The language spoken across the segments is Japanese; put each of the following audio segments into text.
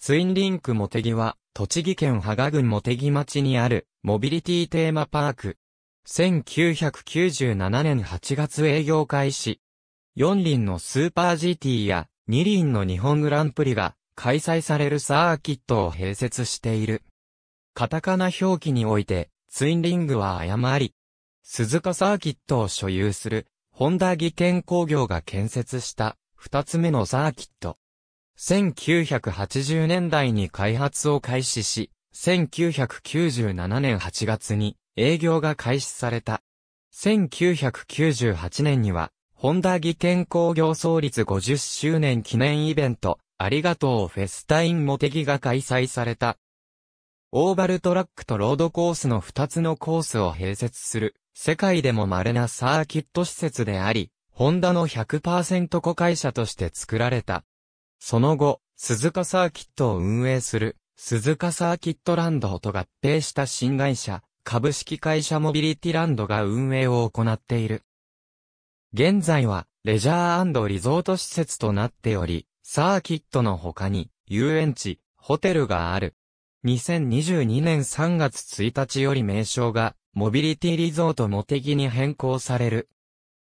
ツインリンク茂木は、栃木県芳賀郡茂木町にある、モビリティテーマパーク。1997年8月営業開始。4輪のスーパー GT や、2輪の日本グランプリが、開催されるサーキットを併設している。カタカナ表記において、ツインリングは誤り。鈴鹿サーキットを所有する、ホンダ技研工業が建設した、二つ目のサーキット。1980年代に開発を開始し、1997年8月に営業が開始された。1998年には、ホンダ技研工業創立50周年記念イベント、ありがとうフェスタインモテギが開催された。オーバルトラックとロードコースの2つのコースを併設する、世界でも稀なサーキット施設であり、ホンダの100%子会社として作られた。その後、鈴鹿サーキットを運営する、鈴鹿サーキットランドと合併した新会社、株式会社モビリティランドが運営を行っている。現在は、レジャーリゾート施設となっており、サーキットの他に、遊園地、ホテルがある。2022年3月1日より名称が、モビリティリゾートモテギに変更される。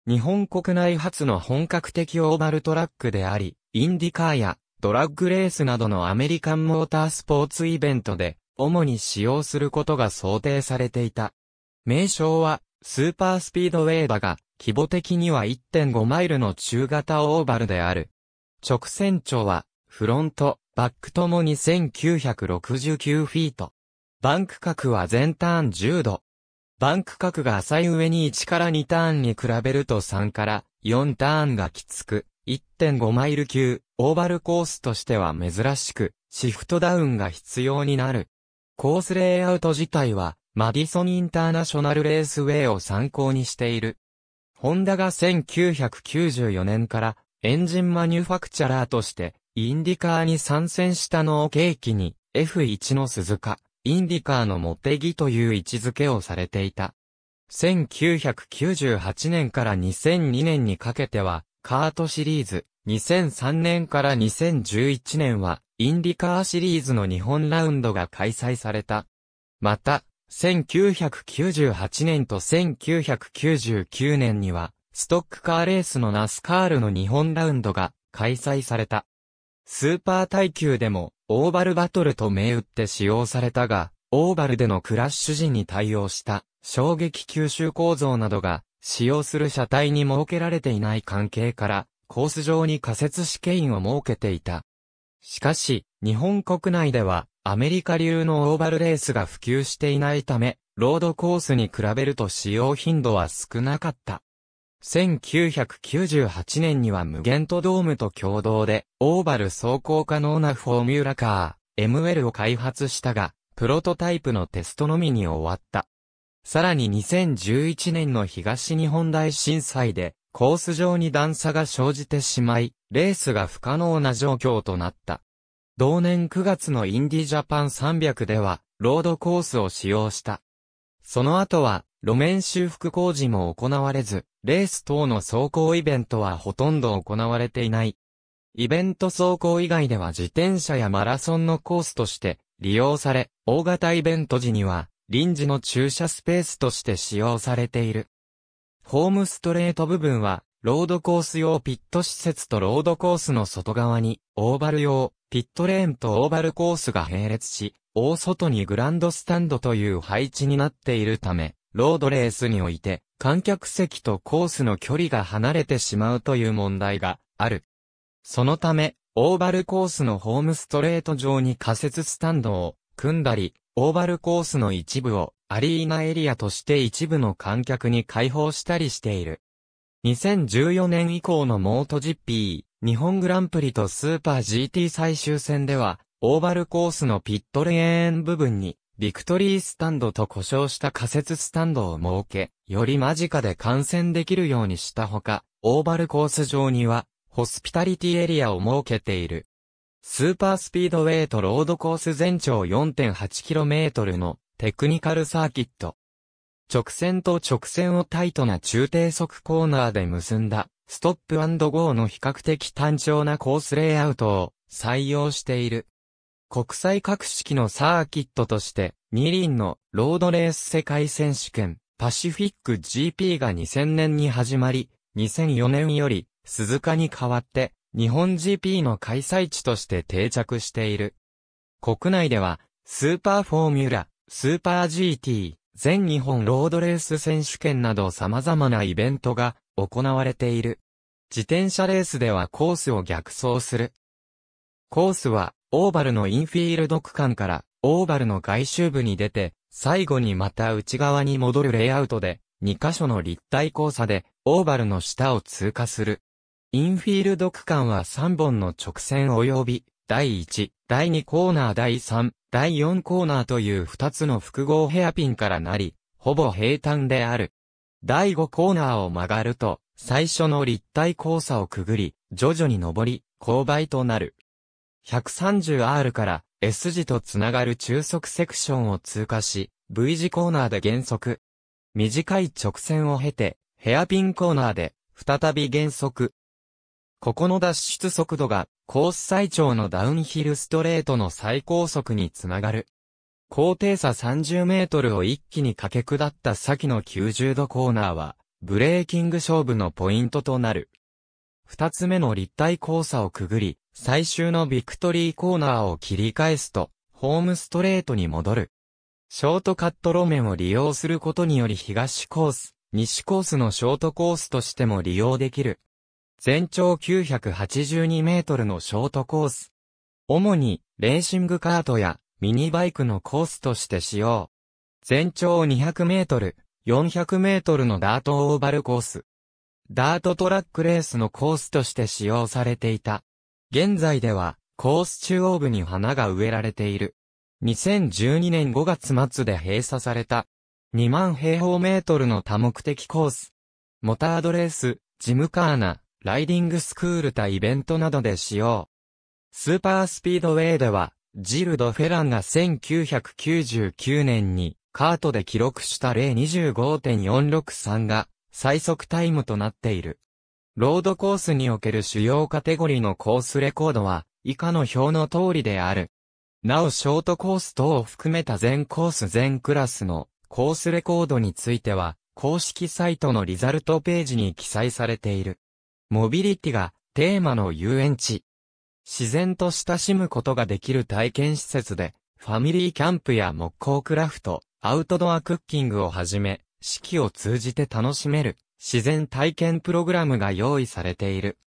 日本国内初の本格的オーバルトラックであり、インディカーやドラッグレースなどのアメリカンモータースポーツイベントで、主に使用することが想定されていた。名称は、スーパースピードウェイだが、規模的には1.5マイルの中型オーバルである。直線長は、フロント、バックともに1969フィート。バンク角は全ターン10度、バンク角が浅い上に1から2ターンに比べると3から4ターンがきつく、1.5マイル級、オーバルコースとしては珍しく、シフトダウンが必要になる。コースレイアウト自体は、マディソンインターナショナルレースウェイを参考にしている。ホンダが1994年からエンジンマニュファクチャラーとしてインディカーに参戦したのを契機に F1 の鈴鹿、インディカーのモテギという位置づけをされていた。1998年から2002年にかけては、カートシリーズ、2003年から2011年は、インディカーシリーズの日本ラウンドが開催された。また、1998年と1999年には、ストックカーレースのナスカールの日本ラウンドが開催された。スーパー耐久でもオーバルバトルと銘打って使用されたが、オーバルでのクラッシュ時に対応した衝撃吸収構造などが使用する車体に設けられていない関係からコース上に仮設試験員を設けていた。しかし、日本国内ではアメリカ流のオーバルレースが普及していないため、ロードコースに比べると使用頻度は少なかった。1998年には無限とドームと共同で、オーバル走行可能なフォーミュラカー、ML を開発したが、プロトタイプのテストのみに終わった。さらに2011年の東日本大震災で、コース上に段差が生じてしまい、レースが不可能な状況となった。同年9月のインディジャパン300では、ロードコースを使用した。その後は、路面修復工事も行われず、レース等の走行イベントはほとんど行われていない。イベント走行以外では自転車やマラソンのコースとして利用され、大型イベント時には臨時の駐車スペースとして使用されている。ホームストレート部分は、ロードコース用ピット施設とロードコースの外側に、オーバル用、ピットレーンとオーバルコースが並列し、大外にグランドスタンドという配置になっているため、ロードレースにおいて、観客席とコースの距離が離れてしまうという問題がある。そのため、オーバルコースのホームストレート上に仮設スタンドを組んだり、オーバルコースの一部をアリーナエリアとして一部の観客に開放したりしている。2014年以降のモート GP、日本グランプリとスーパー GT 最終戦では、オーバルコースのピットレーン部分にビクトリースタンドと呼称した仮設スタンドを設け、より間近で観戦できるようにしたほか、オーバルコース上には、ホスピタリティエリアを設けている。スーパースピードウェイとロードコース全長 4.8km のテクニカルサーキット。直線と直線をタイトな中低速コーナーで結んだ、ストップゴーの比較的単調なコースレイアウトを採用している。国際格式のサーキットとして、二輪のロードレース世界選手権、パシフィック GP が2000年に始まり、2004年より鈴鹿に代わって、日本 GP の開催地として定着している。国内では、スーパーフォーミュラ、スーパー GT、全日本ロードレース選手権など様々なイベントが行われている。自転車レースではコースを逆走する。コースはオーバルのインフィールド区間から、オーバルの外周部に出て、最後にまた内側に戻るレイアウトで、2箇所の立体交差で、オーバルの下を通過する。インフィールド区間は3本の直線及び、第1、第2コーナー第3、第4コーナーという2つの複合ヘアピンからなり、ほぼ平坦である。第5コーナーを曲がると、最初の立体交差をくぐり、徐々に上り、勾配となる。130R から S 字とつながる中速セクションを通過し、V 字コーナーで減速。短い直線を経て、ヘアピンコーナーで、再び減速。ここの脱出速度が、コース最長のダウンヒルストレートの最高速につながる。高低差30メートルを一気に駆け下った先の90度コーナーは、ブレーキング勝負のポイントとなる。二つ目の立体交差をくぐり、最終のビクトリーコーナーを切り返すと、ホームストレートに戻る。ショートカット路面を利用することにより東コース、西コースのショートコースとしても利用できる。全長982メートルのショートコース。主に、レーシングカートや、ミニバイクのコースとして使用。全長200メートル、400メートルのダートオーバルコース。ダートトラックレースのコースとして使用されていた。現在では、コース中央部に花が植えられている。2012年5月末で閉鎖された。2万平方メートルの多目的コース。モタードレース、ジムカーナ、ライディングスクール対イベントなどで使用。スーパースピードウェイでは、ジルド・フェランが1999年にカートで記録した025.463が最速タイムとなっている。ロードコースにおける主要カテゴリーのコースレコードは、以下の表の通りである。なおショートコース等を含めた全コース全クラスのコースレコードについては、公式サイトのリザルトページに記載されている。モビリティがテーマの遊園地。自然と親しむことができる体験施設で、ファミリーキャンプや木工クラフト、アウトドアクッキングをはじめ、四季を通じて楽しめる自然体験プログラムが用意されている。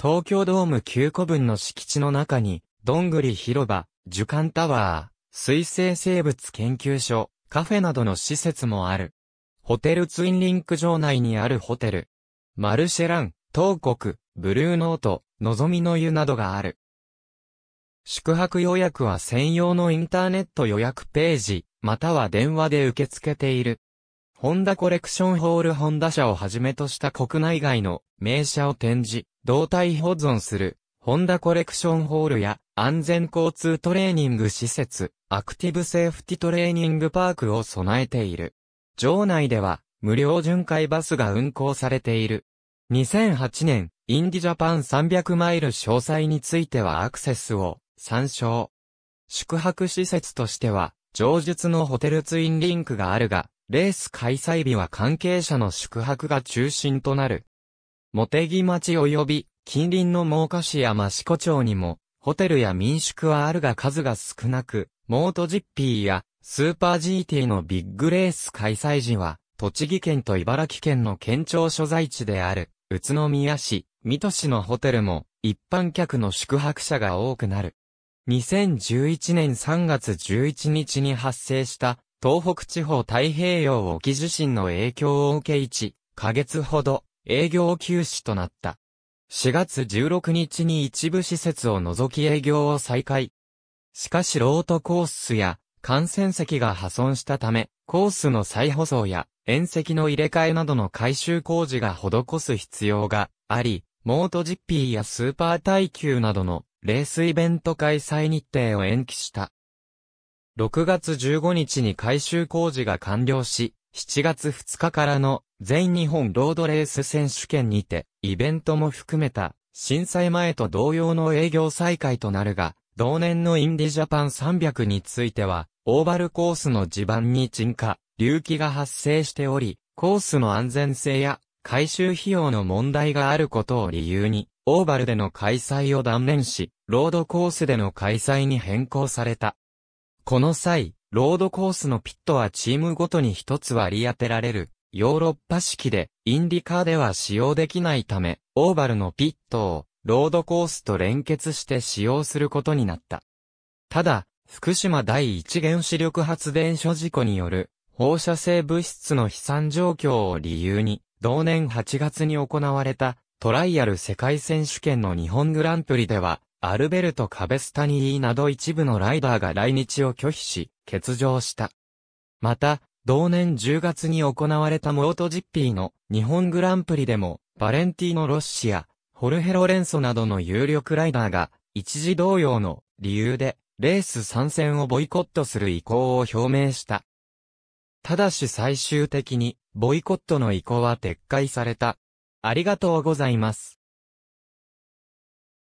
東京ドーム9個分の敷地の中に、どんぐり広場、樹幹タワー、水生生物研究所、カフェなどの施設もある。ホテルツインリンク場内にあるホテル。マルシェラン、東国、ブルーノート、のぞみの湯などがある。宿泊予約は専用のインターネット予約ページ、または電話で受け付けている。ホンダコレクションホールホンダ車をはじめとした国内外の名車を展示、動態保存する、ホンダコレクションホールや安全交通トレーニング施設、アクティブセーフティトレーニングパークを備えている。場内では無料巡回バスが運行されている。2008年、インディジャパン300マイル詳細についてはアクセスを参照。宿泊施設としては、上述のホテルツインリンクがあるが、レース開催日は関係者の宿泊が中心となる。茂木町及び近隣の真岡市や益子町にも、ホテルや民宿はあるが数が少なく、モートジッピーやスーパー GT のビッグレース開催時は、栃木県と茨城県の県庁所在地である、宇都宮市、水戸市のホテルも、一般客の宿泊者が多くなる。2011年3月11日に発生した東北地方太平洋沖地震の影響を受け1、ヶ月ほど営業休止となった。4月16日に一部施設を除き営業を再開。しかしロートコースや感染席が破損したため、コースの再舗装や縁石の入れ替えなどの改修工事が施す必要があり、モートジッピーやスーパー耐久などのレースイベント開催日程を延期した。6月15日に改修工事が完了し、7月2日からの全日本ロードレース選手権にて、イベントも含めた、震災前と同様の営業再開となるが、同年のインディジャパン300については、オーバルコースの地盤に沈下、隆起が発生しており、コースの安全性や改修費用の問題があることを理由に、オーバルでの開催を断念し、ロードコースでの開催に変更された。この際、ロードコースのピットはチームごとに一つ割り当てられる、ヨーロッパ式で、インディカーでは使用できないため、オーバルのピットを、ロードコースと連結して使用することになった。ただ、福島第一原子力発電所事故による放射性物質の飛散状況を理由に、同年8月に行われたトライアル世界選手権の日本グランプリでは、アルベルト・カベスタニーなど一部のライダーが来日を拒否し、欠場した。また、同年10月に行われたモートジッピーの日本グランプリでも、バレンティーノ・ロッシや、ホルヘロ・レンソなどの有力ライダーが、一時同様の理由で、レース参戦をボイコットする意向を表明した。ただし最終的に、ボイコットの意向は撤回された。ありがとうございます。